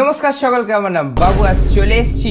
নমস্কার সকলকে আমার নাম বাবু আর চলে এসেছি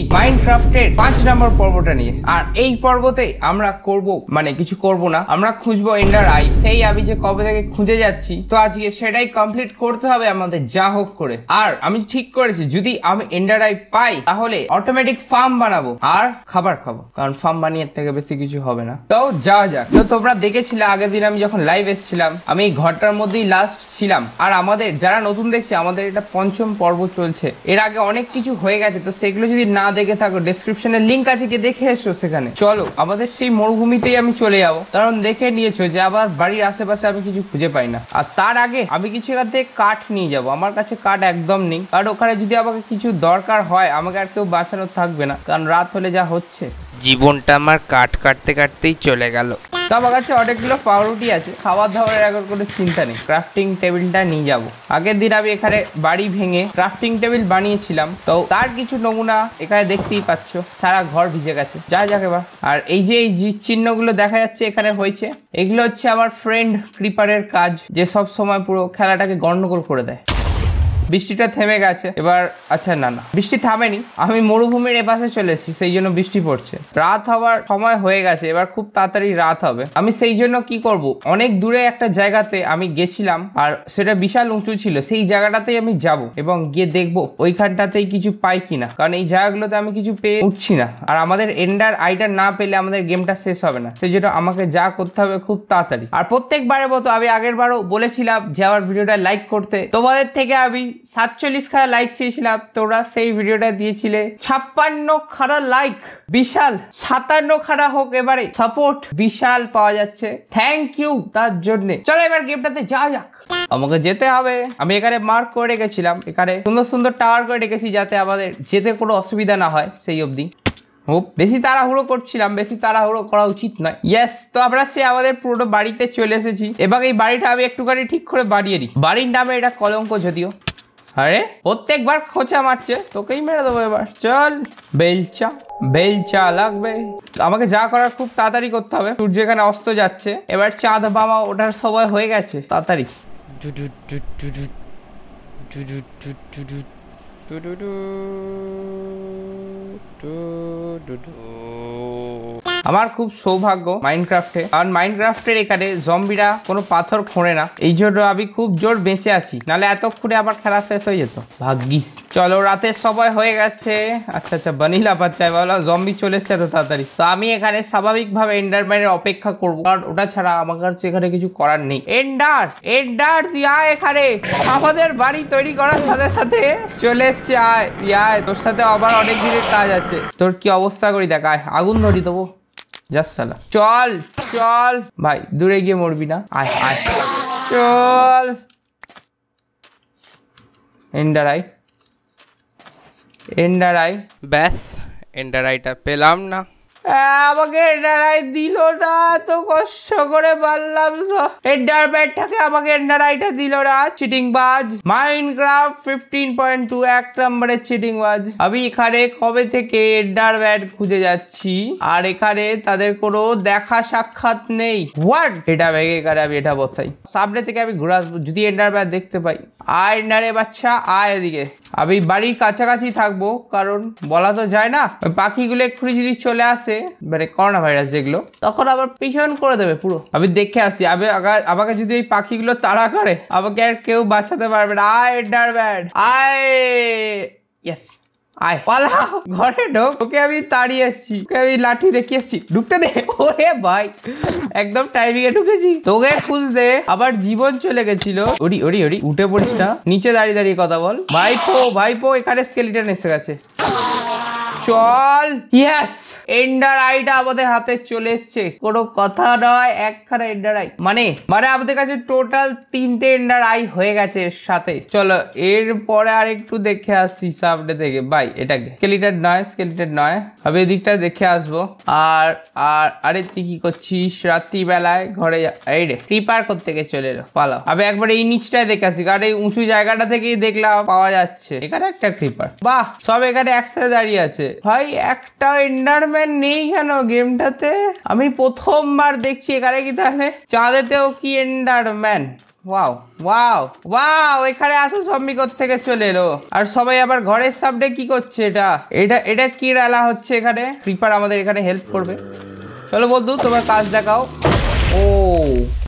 এর পাঁচ নম্বর পর্বটা নিয়ে আর এই পর্বতে আমরা করব মানে কিছু করব না আমরা খুঁজবো এন্ডার আই সেই আমি যে কবে থেকে খুঁজে যাচ্ছি তো আজকে সেটাই কমপ্লিট করতে হবে আমাদের যা হোক করে আর আমি ঠিক করেছি যদি আমি এন্ডার আই পাই তাহলে অটোমেটিক ফার্ম বানাবো আর খাবার খাবো কারণ ফার্ম বানিয়ে থেকে বেশি কিছু হবে না তো যাওয়া যাক তো তোমরা দেখেছিলে আগের দিন আমি যখন লাইভ এসেছিলাম আমি এই ঘরটার মধ্যেই লাস্ট ছিলাম আর আমাদের যারা নতুন দেখছি আমাদের এটা পঞ্চম পর্ব চলছে এর আগে অনেক কিছু হয়ে গেছে তো সেগুলো যদি না দেখে থাকো ডিসক্রিপশনের লিঙ্ক আছে গিয়ে দেখে এসো সেখানে চলো আমাদের সেই মরুভূমিতেই আমি চলে যাবো কারণ দেখে নিয়েছো যে আবার বাড়ির আশেপাশে আমি কিছু খুঁজে পাই না আর তার আগে আমি কিছু এখান থেকে কাঠ নিয়ে যাব আমার কাছে কাঠ একদম নেই কারণ ওখানে যদি আমাকে কিছু দরকার হয় আমাকে আর কেউ বাঁচানো থাকবে না কারণ রাত হলে যা হচ্ছে জীবনটা আমার কাট কাটতে কাটতেই চলে গেল তো আমার কাছে অনেকগুলো পাউরুটি আছে খাবার দাবারের এখন কোনো চিন্তা নেই ক্রাফটিং টেবিলটা নিয়ে যাব আগের দিন আমি এখানে বাড়ি ভেঙে ক্রাফটিং টেবিল বানিয়েছিলাম তো তার কিছু নমুনা এখানে দেখতেই পাচ্ছ সারা ঘর ভিজে গেছে যা যাকে এবার আর এই যে এই চিহ্নগুলো দেখা যাচ্ছে এখানে হয়েছে এগুলো হচ্ছে আমার ফ্রেন্ড ক্রিপারের কাজ যে সব সময় পুরো খেলাটাকে গণ্ডগোল করে দেয় বৃষ্টিটা থেমে গেছে এবার আচ্ছা না না বৃষ্টি থামেনি আমি মরুভূমির এপাশে চলে এসেছি সেই জন্য বৃষ্টি পড়ছে রাত হওয়ার সময় হয়ে গেছে এবার খুব তাড়াতাড়ি রাত হবে আমি সেই জন্য কি করব অনেক দূরে একটা জায়গাতে আমি গেছিলাম আর সেটা বিশাল উঁচু ছিল সেই জায়গাটাতেই আমি যাব এবং গিয়ে দেখবো ওইখানটাতেই কিছু পাই কিনা কারণ এই জায়গাগুলোতে আমি কিছু পেয়ে উঠছি না আর আমাদের এন্ডার আইডার না পেলে আমাদের গেমটা শেষ হবে না সেই জন্য আমাকে যা করতে হবে খুব তাড়াতাড়ি আর প্রত্যেকবারের মতো আমি আগের বারও বলেছিলাম যে আমার ভিডিওটা লাইক করতে তোমাদের থেকে আমি সাতচল্লিশ খারা লাইক চেয়েছিলাম তোরা সেই ভিডিওটা দিয়েছিলে ছাপ্পান্ন খারা লাইক বিশাল সাতান্ন খারা হোক এবারে সাপোর্ট বিশাল পাওয়া যাচ্ছে থ্যাংক ইউ তার জন্য চলো এবার গেমটাতে যা যাক আমাকে যেতে হবে আমি এখানে মার্ক করে রেখেছিলাম এখানে সুন্দর সুন্দর টাওয়ার করে রেখেছি যাতে আমাদের যেতে কোনো অসুবিধা না হয় সেই অবধি ও বেশি তাড়াহুড়ো করছিলাম বেশি তাড়াহুড়ো করা উচিত নয় ইয়েস তো আমরা সে আমাদের পুরোটা বাড়িতে চলে এসেছি এবং এই বাড়িটা আমি একটুখানি ঠিক করে বাড়িয়ে দিই বাড়ির নামে এটা কলঙ্ক যদিও আরে প্রত্যেকবার খোঁচা মারছে তোকেই মেরে দেবো এবার চল বেলচা বেলচা লাগবে আমাকে যা করার খুব তাড়াতাড়ি করতে হবে সূর্য এখানে অস্ত যাচ্ছে এবার চাঁদ বাবা ওঠার সময় হয়ে গেছে তাড়াতাড়ি আমার খুব সৌভাগ্য মাইনক্রাফ্টে কারণ মাইনক্রাফ্টের এখানে জম্বিরা কোনো পাথর খোঁড়ে না এই জন্য আমি খুব জোর বেঁচে আছি নালে এতক্ষণে আবার খেলা শেষ হয়ে যেত ভাগ্যিস চলো রাতের সময় হয়ে গেছে আচ্ছা আচ্ছা বানিলা বাচ্চায় বলো জম্বি চলে এসছে এত তাড়াতাড়ি তো আমি এখানে স্বাভাবিকভাবে এন্ডারম্যানের অপেক্ষা করবো কারণ ওটা ছাড়া আমার কাছে এখানে কিছু করার নেই এন্ডার এন্ডার ইয়া এখানে আমাদের বাড়ি তৈরি করার সাথে সাথে চলে এসছে আয় ইয়ায় তোর সাথে আবার অনেক দিনের কাজ আছে তোর কি অবস্থা করি দেখ আয় আগুন ধরি দেবো যাস সালা চল চল ভাই দূরে গিয়ে মরবি না আয় আয় চল এন্ডার আই এন্ডার আই ব্যাস এন্ডার আইটা পেলাম না আমাকে এনআরআই দিল না এত কষ্ট করে পারলাম এন্ডার ব্যাটটাকে আমাকে এনআরআইটা দিল না চিটিং বাজ মাইনক্রাফট ফিফটিন পয়েন্ট টু এক নম্বরের চিটিং বাজ আমি এখানে কবে থেকে এডার ব্যাট খুঁজে যাচ্ছি আর এখানে তাদের কোনো দেখা সাক্ষাৎ নেই হোয়াট এটা ভেঙে এখানে আমি এটা বসাই সামনে থেকে আমি ঘুরে আসবো যদি এন্ডার ব্যাট দেখতে পাই আয় এন্ডারে বাচ্চা আয় এদিকে আমি বাড়ির কাছাকাছি থাকবো কারণ বলা তো যায় না পাখিগুলো এক্ষুনি যদি চলে আসে দেবে মানে করোনা ভাইরাস যেগুলো তখন আবার পিছন করে দেবে পুরো আমি দেখে আসি আমি আমাকে যদি এই পাখিগুলো তাড়া করে আমাকে আর কেউ বাঁচাতে পারবে না আয় ডার ব্যাড আয় ইয়েস আয় পালা ঘরে ঢোক ওকে আমি তাড়িয়ে এসছি ওকে আমি লাঠি দেখিয়ে এসছি ঢুকতে দে ওরে ভাই একদম টাইমিং এ ঢুকেছি তোকে খুঁজতে আবার জীবন চলে গেছিল ওরি ওরি ওরি উঠে পড়িস না নিচে দাঁড়িয়ে দাঁড়িয়ে কথা বল ভাইপো ভাইপো এখানে স্কেলিটন এসে গেছে চল ইয়াস এন্ডার আইটা আমাদের হাতে চলে এসছে কোনো কথা নয় একখানা এন্ডার আই মানে মানে আমাদের কাছে টোটাল তিনটে এন্ডার আই হয়ে গেছে এর সাথে চলো এর পরে আর একটু দেখে আসছি সাবডে থেকে বাই এটা স্কেলিটার নয় স্কেলিটার নয় আমি এদিকটা দেখে আসবো আর আর আরে তুই কি করছিস রাত্রিবেলায় ঘরে এই রে ক্রিপার করতে গিয়ে চলে এলো পালাও আমি একবার এই নিচটায় দেখে আসি কারণ এই উঁচু জায়গাটা থেকেই দেখলাম পাওয়া যাচ্ছে এখানে একটা ক্রিপার বাহ সব এখানে একসাথে দাঁড়িয়ে আছে ভাই একটা এন্ডারম্যান নেই কেন গেমটাতে আমি প্রথমবার দেখছি এখানে কি তাহলে চাঁদেতেও কি এন্ডারম্যান ওয়াও ওয়াও ওয়াও এখানে আসো সমিকর থেকে চলে এলো আর সবাই আবার ঘরের সামনে কি করছে এটা এটা এটা কি রালা হচ্ছে এখানে ক্রিপার আমাদের এখানে হেল্প করবে চলো বন্ধু তোমার কাজ দেখাও ও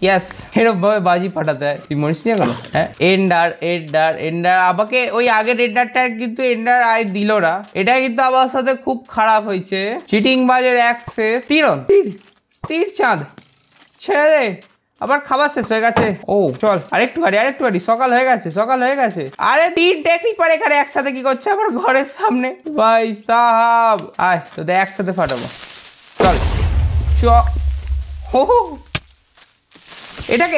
ইয়াস এরকম ভাবে বাজি ফাটাতে হয় তুই মরিস নিয়ে কেন হ্যাঁ এন্ডার এন্ডার এন্ডার আমাকে ওই আগের এন্ডারটা কিন্তু এন্ডার আয় দিল না এটা কিন্তু আমার সাথে খুব খারাপ হয়েছে চিটিং বাজের অ্যাক্সেস তিরন তীর তীর চাঁদ ছেড়ে দে আবার খাবার শেষ হয়ে গেছে ও চল আরেকটু গাড়ি আরেকটু গাড়ি সকাল হয়ে গেছে সকাল হয়ে গেছে আরে তীর টেকনিক পারে এখানে একসাথে কি করছে আবার ঘরের সামনে ভাই সাহাব আয় তোদের একসাথে ফাটাবো চল চ ও হো এটাকে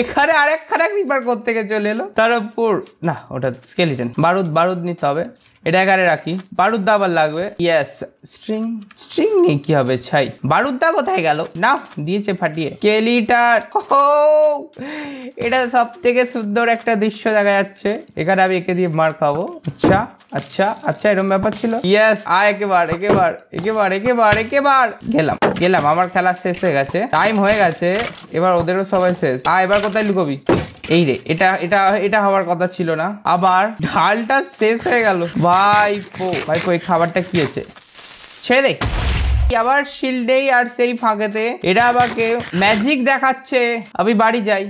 এখানে আরেকখানে ক্রিপার করতে চলে এলো তার উপর না ওটা স্কেলিটেন বারুদ বারুদ নিতে হবে এটা এখানে রাখি বারুদ্দা আবার লাগবে ইয়াস স্ট্রিং স্ট্রিং নিয়ে কি হবে ছাই বারুদ্দা কোথায় গেল না দিয়েছে ফাটিয়ে কেলিটার এটা সব থেকে সুন্দর একটা দৃশ্য দেখা যাচ্ছে এখানে আমি একে দিয়ে মার খাবো আচ্ছা আচ্ছা আচ্ছা এরকম ব্যাপার ছিল ইয়াস আয় একেবার একেবার একেবার একেবার একেবার গেলাম গেলাম আমার খেলা শেষ হয়ে গেছে টাইম হয়ে গেছে এবার ওদেরও সবাই শেষ আয় এবার কোথায় লুকোবি এই রে এটা এটা এটা হওয়ার কথা ছিল না আবার ঢালটা শেষ হয়ে গেল ভাইপো ভাইপো এই খাবারটা কি হচ্ছে ছেড়ে দেখ আবার শিল্ডেই আর সেই ফাঁকেতে এটা আমাকে ম্যাজিক দেখাচ্ছে আমি বাড়ি যাই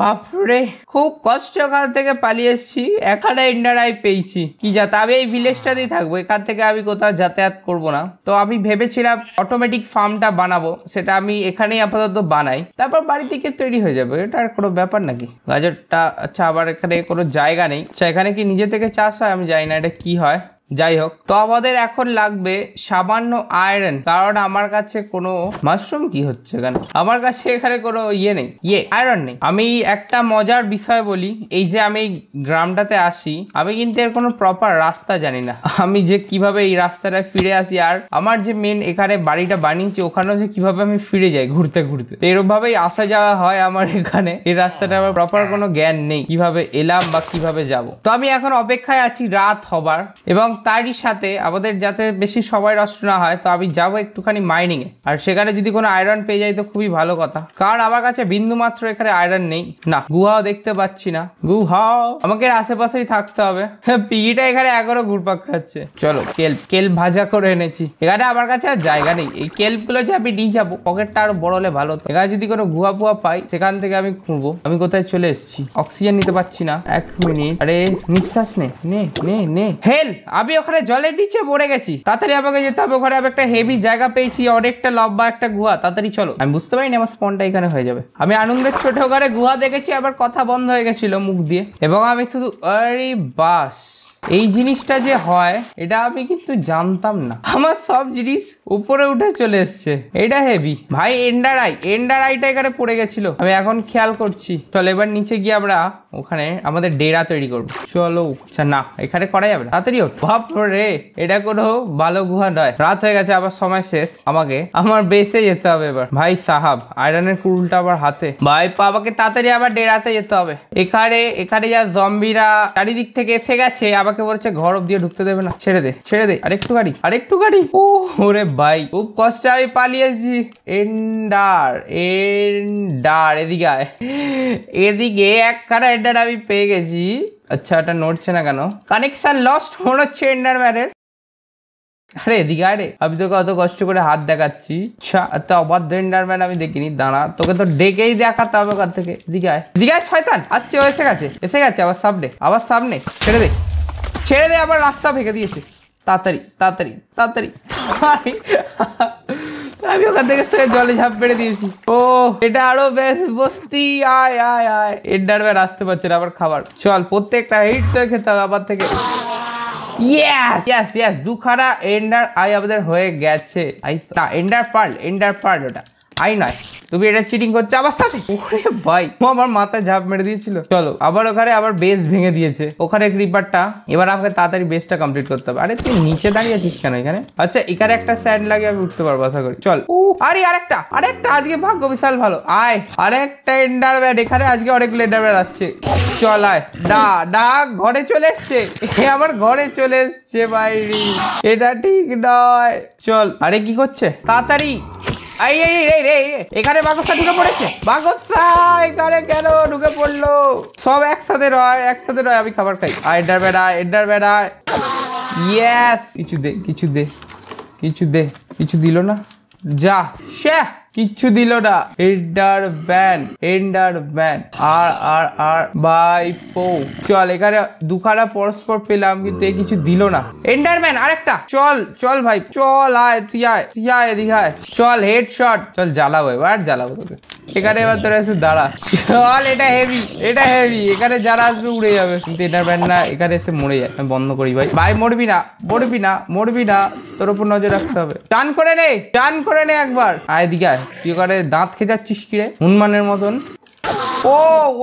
বাপরে খুব কষ্ট ওখান থেকে পালিয়ে এসেছি একাটা ইন্ডারাই পেয়েছি কি যাতে আমি এই ভিলেজটাতেই থাকবো এখান থেকে আমি কোথাও যাতায়াত করব না তো আমি ভেবেছিলাম অটোমেটিক ফার্মটা বানাবো সেটা আমি এখানেই আপাতত বানাই তারপর বাড়ি থেকে তৈরি হয়ে যাবে এটা আর কোনো ব্যাপার নাকি গাজরটা আচ্ছা আবার এখানে কোনো জায়গা নেই আচ্ছা এখানে কি নিজে থেকে চাষ হয় আমি জানি না এটা কি হয় যাই হোক তো আমাদের এখন লাগবে সামান্য আয়রন কারণ আমার কাছে কোনো মাশরুম কি হচ্ছে এখানে আমার কাছে এখানে কোনো ইয়ে নেই ইয়ে আয়রন নেই আমি একটা মজার বিষয় বলি এই যে আমি গ্রামটাতে আসি আমি কিন্তু এর কোনো প্রপার রাস্তা জানি না আমি যে কিভাবে এই রাস্তাটায় ফিরে আসি আর আমার যে মেন এখানে বাড়িটা বানিয়েছি ওখানেও যে কিভাবে আমি ফিরে যাই ঘুরতে ঘুরতে এরকম ভাবেই আসা যাওয়া হয় আমার এখানে এই রাস্তাটা আমার প্রপার কোনো জ্ঞান নেই কিভাবে এলাম বা কিভাবে যাব তো আমি এখন অপেক্ষায় আছি রাত হবার এবং তারই সাথে আমাদের যাতে বেশি সবাই রস না হয় তো আমি যাবো একটুখানি মাইনিং এ আর সেখানে যদি কোনো আয়রন পেয়ে যাই তো খুবই ভালো কথা কারণ আমার কাছে বিন্দু মাত্র এখানে আয়রন নেই না গুহাও দেখতে পাচ্ছি না গুহাও আমাকে আশেপাশেই থাকতে হবে পিগিটা এখানে এগারো ঘুরপাক খাচ্ছে চলো কেল কেল ভাজা করে এনেছি এখানে আমার কাছে আর জায়গা নেই এই কেলগুলো যে আমি নিয়ে যাবো পকেটটা আরো বড় হলে ভালো হতো এখানে যদি কোনো গুহা পুয়া পাই সেখান থেকে আমি খুঁড়বো আমি কোথায় চলে এসেছি অক্সিজেন নিতে পাচ্ছি না এক মিনিট আরে নিঃশ্বাস নে নে নে নে হেল আমি ওখানে জলের নিচে মরে গেছি তাড়াতাড়ি আমাকে যেতে হবে ওখানে আমি একটা হেভি জায়গা পেয়েছি অনেকটা লম্বা একটা গুহা তাড়াতাড়ি চলো আমি বুঝতে পারিনি আমার স্পনটা এখানে হয়ে যাবে আমি আনন্দের ছোট ঘরে গুহা দেখেছি আবার কথা বন্ধ হয়ে গেছিল মুখ দিয়ে এবং আমি শুধু আরে বাস এই জিনিসটা যে হয় এটা আমি কিন্তু জানতাম না আমার সব জিনিস উপরে উঠে চলে এসছে এটা হেভি ভাই এন্ডার আই এন্ডার আইটা এখানে পড়ে গেছিল আমি এখন খেয়াল করছি চলো এবার নিচে গিয়ে আমরা ওখানে আমাদের ডেরা তৈরি করবো চলো আচ্ছা না এখানে করা যাবে না তাড়াতাড়ি ভাব রে এটা কোনো ভালো গুহা নয় রাত হয়ে গেছে আবার সময় শেষ আমাকে আমার বেসে যেতে হবে এবার ভাই সাহাব আয়রনের কুরুলটা আবার হাতে ভাই বাবাকে তাড়াতাড়ি আবার ডেরাতে যেতে হবে এখানে এখানে যা জম্বিরা চারিদিক থেকে এসে গেছে আবার বাবাকে বলছে ঘর দিয়ে ঢুকতে দেবে না ছেড়ে দে ছেড়ে দে আরেকটু গাড়ি আরেকটু গাড়ি ও ওরে ভাই খুব কষ্টে আমি পালিয়েছি এন্ডার এন্ডার এদিকে আয় এদিকে একখানা এন্ডার আমি পেয়ে গেছি আচ্ছা এটা নড়ছে না কেন কানেকশন লস্ট মনে হচ্ছে এন্ডার ম্যানের আরে এদিকে আরে আমি তোকে অত কষ্ট করে হাত দেখাচ্ছি আচ্ছা, তা অবাধ্য এন্ডারম্যান আমি দেখিনি দাঁড়া তোকে তো ডেকেই দেখাতে হবে কার থেকে এদিকে আয় এদিকে আয় শয়তান আসছি ও এসে গেছে এসে গেছে আবার সামনে আবার সামনে ছেড়ে দে ছেড়ে দেয় আবার রাস্তা ভেঙে দিয়েছে তাড়াতাড়ি তাড়াতাড়ি তাড়াতাড়ি আমি ওখান থেকে সে জলে ঝাঁপ পেড়ে দিয়েছি ও এটা আরো বেশ বস্তি আয় আয় আয় এর ডারবে আসতে পারছে না আবার খাবার চল প্রত্যেকটা হিট তো খেতে হবে আবার থেকে ইয়াস দুখানা এন্ডার আই আমাদের হয়ে গেছে আই তা এন্ডার পার্ল এন্ডার পার্ল ওটা আই নয় তুমি এটা চিটিং করছো আবার সাথে ওরে ভাই ও আমার মাথায় ঝাঁপ মেরে দিয়েছিল চলো আবার ওখানে আবার বেস ভেঙে দিয়েছে ওখানে ক্রিপারটা এবার আমাকে তাড়াতাড়ি বেসটা কমপ্লিট করতে হবে আরে তুই নিচে দাঁড়িয়ে আছিস কেন এখানে আচ্ছা এখানে একটা স্যান্ড লাগে আমি উঠতে পারবো আশা করি চল ও আরে আরেকটা আরেকটা আজকে ভাগ্য বিশাল ভালো আয় আরেকটা এন্ডারম্যান এখানে আজকে অনেকগুলো এন্ডারম্যান আসছে চল আয় ডা ডা ঘরে চলে এসছে এ আমার ঘরে চলে এসছে বাইরে এটা ঠিক নয় চল আরে কি করছে তাড়াতাড়ি এই এই এই এই এখানে বাগসা ঢুকে পড়েছে বাগসা এখানে কেন ঢুকে পড়লো সব একসাথে রয় একসাথে রয় আমি খাবার খাই আর এডার বেড়ায় এডার বেড়ায় ইয়েস কিছু দে কিছু দে কিছু দে কিছু দিল না যা শ্যাহ কিচ্ছু দিল না এন্ডার ব্যান এন্ডার ব্যান আর আর আর বাই পো চল এখানে দুখানা পরস্পর পেলাম কিন্তু এ কিছু দিল না এন্ডার ব্যান আরেকটা চল চল ভাই চল আয় তুই আয় তুই আয় এদিকে আয় চল হেড শট চল জ্বালাবো এবার জ্বালাবো তোকে এখানে এবার তোর আছে দাঁড়া চল এটা হেভি এটা হেভি এখানে যারা আসবে উড়ে যাবে কিন্তু এটা ব্যান্ড না এখানে এসে মরে যায় আমি বন্ধ করি ভাই ভাই মরবি না মরবি না মরবি না তোর উপর নজর রাখতে হবে টান করে নে টান করে নে একবার আয় দিকে আয় তুই করে দাঁত খেয়ে যাচ্ছিস কিরে হনুমানের মতন ও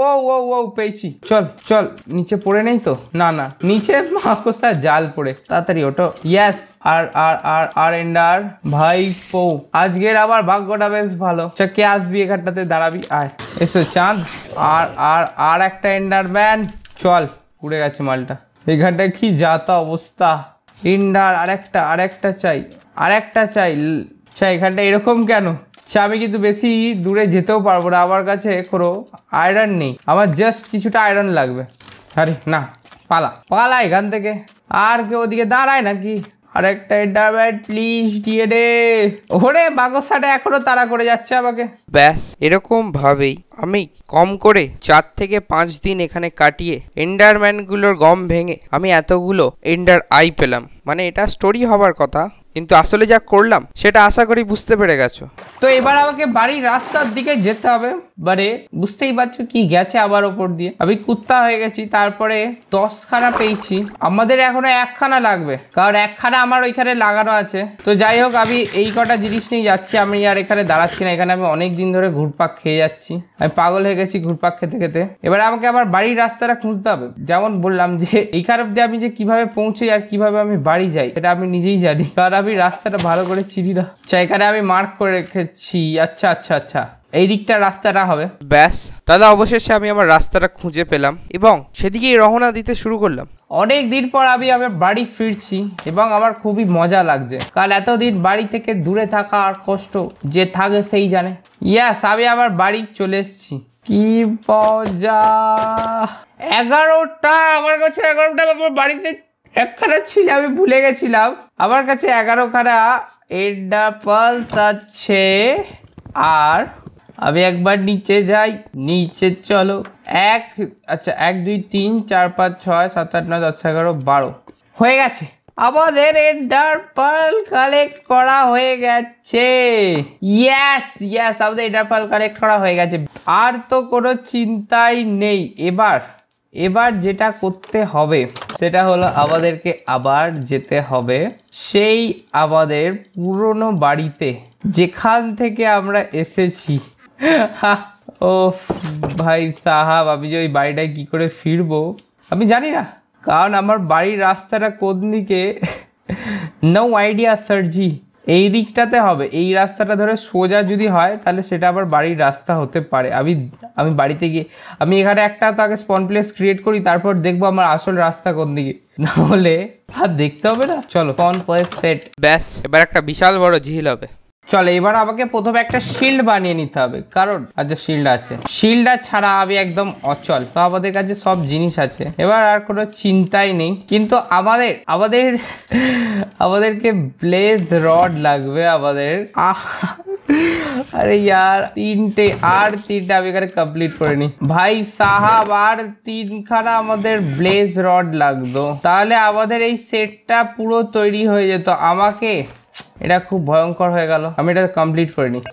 ও ও ও পেয়েছি চল চল নিচে পড়ে নেই তো না না নিচে মাকসা জাল পড়ে তাড়াতাড়ি ওটো ইয়াস আর আর আর আর এন্ড আর ভাই পো আজকের আবার ভাগ্যটা বেশ ভালো চ আচ্ছা, কে আসবি এখানটাতে দাঁড়াবি আয় এসো চাঁদ আর আর আর একটা এন্ডার ম্যান চল উড়ে গেছে মালটা এখানটা কি যাতা অবস্থা এন্ডার আরেকটা আরেকটা চাই আরেকটা চাই চাই এখানটা এরকম কেন আচ্ছা আমি কিন্তু বেশি দূরে যেতেও পারবো না আমার কাছে কোনো আয়রন নেই আমার জাস্ট কিছুটা আয়রন লাগবে আরে না পালা পালা এখান থেকে আর কেউ ওদিকে দাঁড়ায় নাকি আরেকটা ইন্টারভেট প্লিজ দিয়ে দে ওরে বাগসাটা এখনো তাড়া করে যাচ্ছে আমাকে ব্যাস এরকম ভাবেই আমি কম করে চার থেকে পাঁচ দিন এখানে কাটিয়ে এন্ডারম্যানগুলোর গম ভেঙে আমি এতগুলো এন্ডার আই পেলাম মানে এটা স্টোরি হবার কথা কিন্তু আসলে যা করলাম সেটা আশা করি বুঝতে পেরে গেছো তো এবার আমাকে বাড়ির রাস্তার দিকে যেতে হবে বারে বুঝতেই পারছো কি গেছে আবার ওপর দিয়ে আমি কুত্তা হয়ে গেছি তারপরে দশখানা পেয়েছি আমাদের এখনো একখানা লাগবে কারণ একখানা আমার ওইখানে লাগানো আছে তো যাই হোক আমি এই কটা জিনিস নিয়ে যাচ্ছি আমি আর এখানে দাঁড়াচ্ছি না এখানে আমি অনেক দিন ধরে ঘুরপাক খেয়ে যাচ্ছি আমি পাগল হয়ে গেছি ঘুরপাক খেতে খেতে এবার আমাকে আমার বাড়ির রাস্তাটা খুঁজতে হবে যেমন বললাম যে এইখান অব্দি আমি যে কিভাবে পৌঁছে আর কিভাবে আমি বাড়ি যাই সেটা আমি নিজেই জানি কারণ আমি রাস্তাটা ভালো করে চিনি না আচ্ছা এখানে আমি মার্ক করে রেখেছি আচ্ছা আচ্ছা আচ্ছা এই দিকটা রাস্তাটা হবে ব্যাস তাহলে অবশেষে আমি আমার রাস্তাটা খুঁজে পেলাম এবং সেদিকেই রওনা দিতে শুরু করলাম অনেক দিন পর আমি আমার বাড়ি ফিরছি এবং আমার খুবই মজা লাগছে কাল এতদিন বাড়ি থেকে দূরে থাকা আর কষ্ট যে থাকে সেই জানে ইয়াস আমি আমার বাড়ি চলে এসেছি কি মজা এগারোটা আমার কাছে এগারোটা বাড়িতে একখানা ছিল আমি ভুলে গেছিলাম আমার কাছে খানা এন্ডা পালস আছে আর আমি একবার নিচে যাই নিচে চলো এক আচ্ছা এক দুই তিন চার পাঁচ ছয় সাত আট নয় দশ এগারো বারো হয়ে গেছে আমাদের এন্ডার পাল কালেক্ট করা হয়ে গেছে ইয়াস ইয়াস আমাদের এন্ডার পাল কালেক্ট করা হয়ে গেছে আর তো কোনো চিন্তাই নেই এবার এবার যেটা করতে হবে সেটা হলো আমাদেরকে আবার যেতে হবে সেই আমাদের পুরনো বাড়িতে যেখান থেকে আমরা এসেছি ও ভাই সাহাব আমি যে ওই বাড়িটায় কী করে ফিরবো আমি জানি না কারণ আমার বাড়ির রাস্তাটা কোন দিকে নো আইডিয়া স্যার এই দিকটাতে হবে এই রাস্তাটা ধরে সোজা যদি হয় তাহলে সেটা আবার বাড়ির রাস্তা হতে পারে আমি আমি বাড়িতে গিয়ে আমি এখানে একটা তো আগে স্পন প্লেস ক্রিয়েট করি তারপর দেখবো আমার আসল রাস্তা কোন দিকে না হলে আর দেখতে হবে না চলো স্পন প্লেস সেট ব্যাস এবার একটা বিশাল বড় ঝিল হবে চলে এবার আমাকে প্রথমে একটা শিল্ড বানিয়ে নিতে হবে কারণ আচ্ছা শিল্ড আছে শিল্ড ছাড়া আমি একদম অচল তো আমাদের কাছে সব জিনিস আছে এবার আর কোনো চিন্তাই নেই কিন্তু আমাদের আমাদের আমাদেরকে ব্লেজ রড লাগবে আমাদের আরে ইয়ার তিনটে আর তিনটে আমি এখানে কমপ্লিট করে নি ভাই সাহাব আর তিনখানা আমাদের ব্লেজ রড লাগতো তাহলে আমাদের এই সেটটা পুরো তৈরি হয়ে যেত আমাকে এটা খুব ভয়ঙ্কর হয়ে গেল আমি এটা কমপ্লিট করে নিই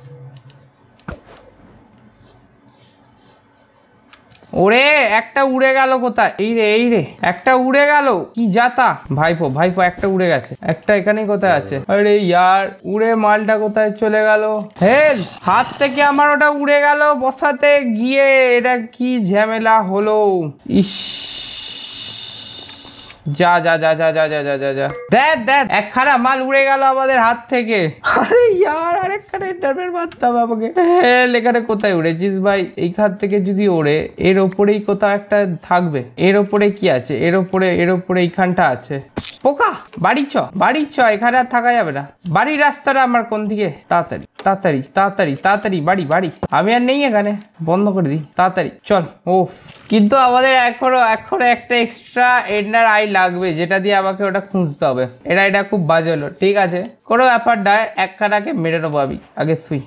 ওরে একটা উড়ে গেল কোথায় এই রে এই রে একটা উড়ে গেল কি যাতা ভাইপো ভাইপো একটা উড়ে গেছে একটা এখানে কোথায় আছে আরে ইয়ার উড়ে মালটা কোথায় চলে গেল হেল হাত থেকে আমার ওটা উড়ে গেল বসাতে গিয়ে এটা কি ঝামেলা হলো ইস যা যা যা যা যা যা যা যা যা দেখ দেখ একখানা মাল উড়ে গেল আমাদের হাত থেকে আরে ইয়ার আরেকখানা ইন্টারভিউ মারতে হবে আমাকে লেখাটা কোথায় উড়েছিস ভাই খাত থেকে যদি ওড়ে এর ওপরেই কোথাও একটা থাকবে এর ওপরে কি আছে এর ওপরে এর ওপরে এইখানটা আছে পোকা বাড়ি চ বাড়ি চ এখানে আর থাকা যাবে না বাড়ির রাস্তাটা আমার কোন দিকে তাড়াতাড়ি তাড়াতাড়ি তাড়াতাড়ি তাড়াতাড়ি বাড়ি বাড়ি আমি আর নেই এখানে বন্ধ করে দিই তাড়াতাড়ি চল ও কিন্তু আমাদের এখনো এখনো একটা এক্সট্রা এডনার আই লাগবে যেটা দিয়ে আমাকে ওটা খুঁজতে হবে এটা এটা খুব বাজে হলো ঠিক আছে কোনো ব্যাপার নয় একখানাকে মেরে নেবো আমি আগে শুই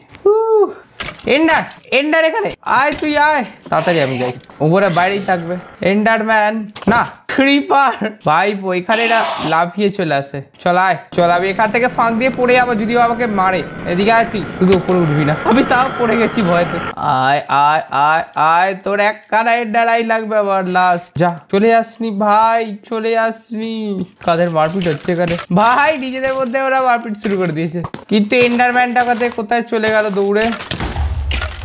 এন্ডার এন্ডার এখানে আয় তুই আয় তাড়াতাড়ি আমি যাই উপরে বাইরেই থাকবে এন্ডার ম্যান না লাফিয়ে চলে আসে আয় এখান থেকে ফাঁক দিয়ে যাবো যদি ভয়তে আয় আয় আয় আয় তোর এক লাগবে আবার যা চলে ভাই চলে আসনি কাদের মারপিট হচ্ছে এখানে ভাই নিজেদের মধ্যে ওরা মারপিট শুরু করে দিয়েছে কিন্তু এন্ডারম্যানটা কোথায় চলে গেল দৌড়ে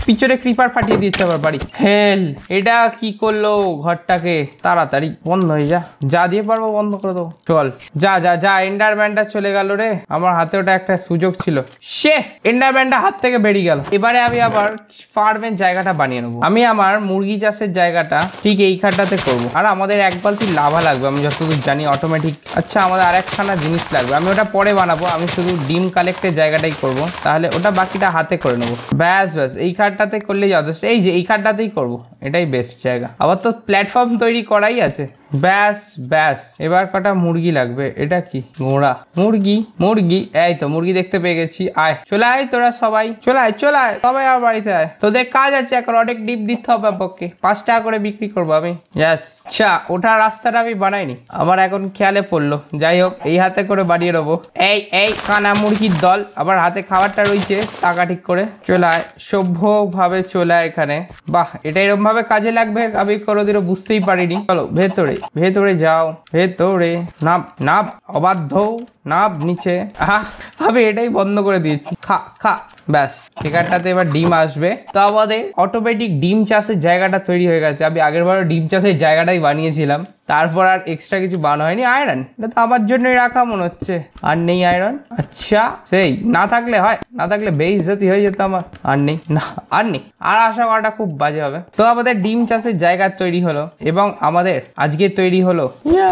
পিছনে ক্রিপার ফাটিয়ে দিয়েছে আমার বাড়ি হেল এটা কি করলো ঘরটাকে তাড়াতাড়ি বন্ধ হয়ে যা যা দিয়ে পারবো বন্ধ করে দেবো চল যা যা যা এন্ডারম্যানটা চলে গেল রে আমার হাতে ওটা একটা সুযোগ ছিল সে এন্ডারম্যানটা হাত থেকে বেরিয়ে গেল এবারে আমি আবার ফার্মের জায়গাটা বানিয়ে নেবো আমি আমার মুরগি চাষের জায়গাটা ঠিক এই খাটটাতে করবো আর আমাদের এক বালতি লাভা লাগবে আমি যতদূর জানি অটোমেটিক আচ্ছা আমাদের আর একখানা জিনিস লাগবে আমি ওটা পরে বানাবো আমি শুধু ডিম কালেক্টের জায়গাটাই করব তাহলে ওটা বাকিটা হাতে করে নেবো ব্যাস ব্যাস এই খাট খাটটাতে করলে যথেষ্ট এই যে এই খাটটাতেই করবো এটাই বেস্ট জায়গা আবার তো প্ল্যাটফর্ম তৈরি করাই আছে ব্যাস ব্যাস এবার কটা মুরগি লাগবে এটা কি মোড়া মুরগি মুরগি এই তো মুরগি দেখতে পেয়ে গেছি আয় চলে আয় তোরা সবাই চলে আয় চলে আয় সবাই আমার বাড়িতে আয় তোদের কাজ আছে এখন অনেক ডিপ দিতে হবে পক্ষে পাঁচ টাকা করে বিক্রি করবো আমি ব্যাস আচ্ছা ওঠার রাস্তাটা আমি বানাইনি আমার এখন খেয়ালে পড়লো যাই হোক এই হাতে করে বানিয়ে দেবো এই এই কানা মুরগির দল আবার হাতে খাবারটা রয়েছে টাকা ঠিক করে চলে আয় সভ্যভাবে চলে আয় এখানে বাহ এটা এরকম ভাবে কাজে লাগবে আমি কোনোদিনও বুঝতেই পারিনি চলো ভেতরে ভেতরে ভেতরে যাও ভেতরে নাপ নাপ অবাধ্য নাব নিচে আহ এটাই বন্ধ করে দিয়েছি খা খা ব্যাস ফিকারটাতে এবার ডিম আসবে তো আমাদের অটোমেটিক ডিম চাষের জায়গাটা তৈরি হয়ে গেছে আমি আগেরবারও ডিম চাষের জায়গাটাই বানিয়েছিলাম তারপর আর এক্সট্রা কিছু বানো হয়নি আয়রন এটা তো আমার জন্যই রাখা মনে হচ্ছে আর নেই আয়রন আচ্ছা সেই না থাকলে হয় না থাকলে জাতি হয়ে যেত আমার আর নেই না আর নেই আর আশা করাটা খুব বাজে হবে তো আমাদের ডিম চাষের জায়গা তৈরি হলো এবং আমাদের আজকে তৈরি হলো ইয়া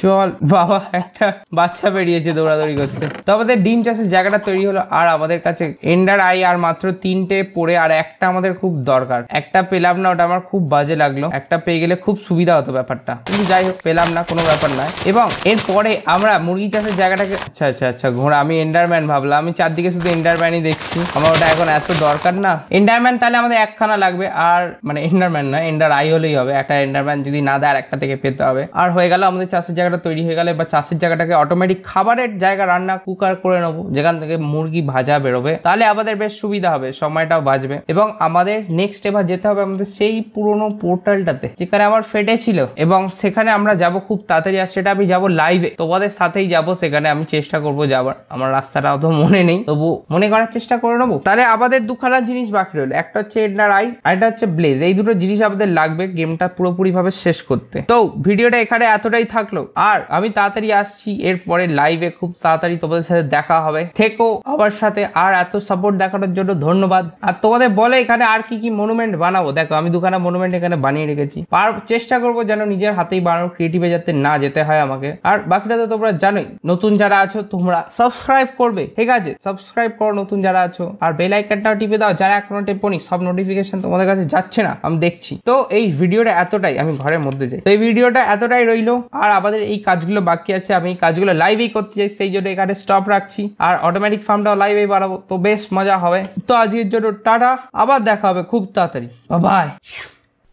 চল বাবা একটা বাচ্চা বেরিয়েছে দৌড়াদৌড়ি করছে তো আমাদের ডিম চাষের জায়গাটা তৈরি হলো আর আমাদের কাছে এন্ডার আই আর মাত্র তিনটে পড়ে আর একটা আমাদের খুব দরকার একটা পেলাম না ওটা আমার খুব বাজে লাগলো একটা পেয়ে গেলে খুব সুবিধা হতো ব্যাপারটা কিন্তু যাই হোক পেলাম না কোনো ব্যাপার নয় এবং এরপরে আমরা মুরগি চাষের জায়গাটাকে আচ্ছা আচ্ছা আচ্ছা ঘোড়া আমি এন্ডারম্যান ভাবলাম আমি চারদিকে শুধু এন্ডারম্যানই দেখছি আমার ওটা এখন এত দরকার না এন্ডারম্যান তাহলে আমাদের একখানা লাগবে আর মানে এন্ডারম্যান না এন্ডার আই হলেই হবে একটা এন্ডারম্যান যদি না দেয় আর একটা থেকে পেতে হবে আর হয়ে গেল আমাদের চাষের চাষের জায়গাটা তৈরি হয়ে গেলে বা চাষের জায়গাটাকে অটোমেটিক খাবারের জায়গা রান্না কুকার করে নেবো যেখান থেকে মুরগি ভাজা বেরোবে তাহলে আমাদের বেশ সুবিধা হবে সময়টাও বাঁচবে এবং আমাদের নেক্সট এবার যেতে হবে আমাদের সেই পুরনো পোর্টালটাতে যেখানে আমার ফেটেছিল এবং সেখানে আমরা যাব খুব তাড়াতাড়ি আর সেটা আমি যাবো লাইভে তোমাদের সাথেই যাব সেখানে আমি চেষ্টা করব যাবার আমার রাস্তাটা অত মনে নেই তবু মনে করার চেষ্টা করে নেবো তাহলে আমাদের দুখানা জিনিস বাকি রইল একটা হচ্ছে এডনার আই আর একটা হচ্ছে ব্লেজ এই দুটো জিনিস আমাদের লাগবে গেমটা পুরোপুরিভাবে শেষ করতে তো ভিডিওটা এখানে এতটাই থাকলো করো আর আমি তাড়াতাড়ি আসছি এরপরে লাইভে খুব তাড়াতাড়ি তোমাদের সাথে দেখা হবে থেকো আমার সাথে আর এত সাপোর্ট দেখানোর জন্য ধন্যবাদ আর তোমাদের বলে এখানে আর কি কি মনুমেন্ট বানাবো দেখো আমি দুখানা মনুমেন্ট এখানে বানিয়ে রেখেছি পার চেষ্টা করবো যেন নিজের হাতেই বানানোর ক্রিয়েটিভে যাতে না যেতে হয় আমাকে আর বাকিটা তো তোমরা জানোই নতুন যারা আছো তোমরা সাবস্ক্রাইব করবে ঠিক আছে সাবস্ক্রাইব করো নতুন যারা আছো আর বেল আইকনটাও টিপে দাও যারা এখনো টেপনি সব নোটিফিকেশন তোমাদের কাছে যাচ্ছে না আমি দেখছি তো এই ভিডিওটা এতটাই আমি ঘরের মধ্যে যাই তো এই ভিডিওটা এতটাই রইলো আর আবার আমাদের এই কাজগুলো বাকি আছে আমি কাজগুলো লাইভেই করতে চাই সেই জন্য এখানে স্টপ রাখছি আর অটোমেটিক ফার্মটাও লাইভেই বাড়াবো তো বেশ মজা হবে তো আজকের জন্য টাটা আবার দেখা হবে খুব তাড়াতাড়ি বাবাই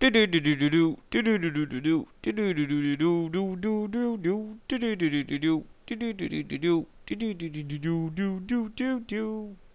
do do do do do do do do do do do do do